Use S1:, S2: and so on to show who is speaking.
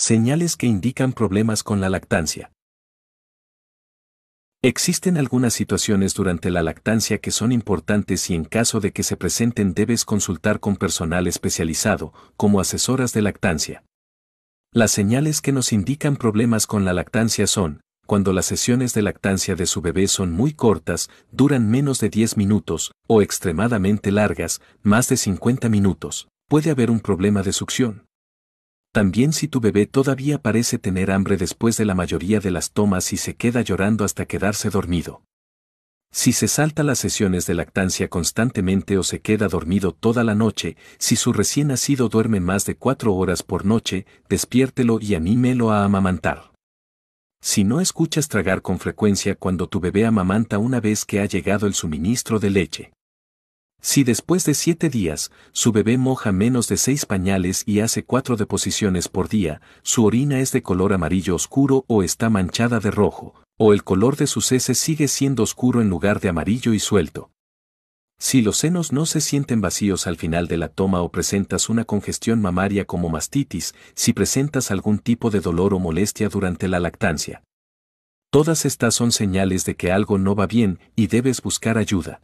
S1: Señales que indican problemas con la lactancia. Existen algunas situaciones durante la lactancia que son importantes y en caso de que se presenten debes consultar con personal especializado, como asesoras de lactancia. Las señales que nos indican problemas con la lactancia son, cuando las sesiones de lactancia de su bebé son muy cortas, duran menos de 10 minutos, o extremadamente largas, más de 50 minutos, puede haber un problema de succión. También si tu bebé todavía parece tener hambre después de la mayoría de las tomas y se queda llorando hasta quedarse dormido. Si se salta las sesiones de lactancia constantemente o se queda dormido toda la noche, si su recién nacido duerme más de cuatro horas por noche, despiértelo y anímelo a amamantar. Si no escuchas tragar con frecuencia cuando tu bebé amamanta una vez que ha llegado el suministro de leche. Si después de siete días, su bebé moja menos de seis pañales y hace cuatro deposiciones por día, su orina es de color amarillo oscuro o está manchada de rojo, o el color de sus heces sigue siendo oscuro en lugar de amarillo y suelto. Si los senos no se sienten vacíos al final de la toma o presentas una congestión mamaria como mastitis, si presentas algún tipo de dolor o molestia durante la lactancia. Todas estas son señales de que algo no va bien y debes buscar ayuda.